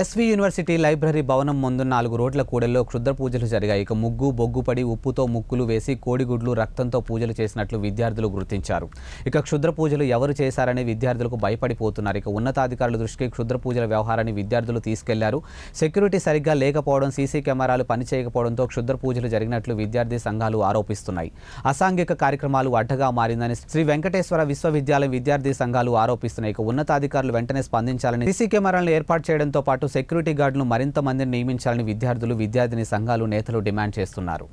SV university library భవనం ముందు నాలుగు రోడ్ల కూడల్లో క్షుద్ర పూజలు జరిగాయి ఇక ముగ్గు బొగ్గుపడి ఉప్పుతో ముక్కులు వేసి కోడిగుడ్లు రక్తంతో పూజలు చేసినట్లు విద్యార్థులు గుర్తించారు ఇక క్షుద్ర పూజలు ఎవరు చేశారని విద్యార్థులకు భయపడిపోతున్నారు ఇక ఉన్నతాధికారుల దృష్టికి క్షుద్ర పూజల వ్యవహారాన్ని విద్యార్థులు తీసుకెళ్లారు సెక్యూరిటీ సరిగ్గా లేకపోవడం సీసీ కెమెరాలు పనిచేయకపోవడంతో క్షుద్ర పూజలు జరిగినట్లు విద్యార్థి సంఘాలు ఆరోపిస్తున్నాయి అసాంఘిక కార్యక్రమాలు అడ్డగా మారిందని శ్రీ వెంకటేశ్వర విశ్వవిద్యాలయం విద్యార్థి సంఘాలు ఆరోపిస్తున్నాయి ఇక ఉన్నతాధికారులు వెంటనే స్పందించాలని సీసీ కెమెరాలను ఏర్పాటు చేయడంతో పాటు సెక్యూరిటీ గార్డులు మరింత మందిని నియమించాలని విద్యార్థులు విద్యార్థిని సంఘాలు నేతలు డిమాండ్ చేస్తున్నారు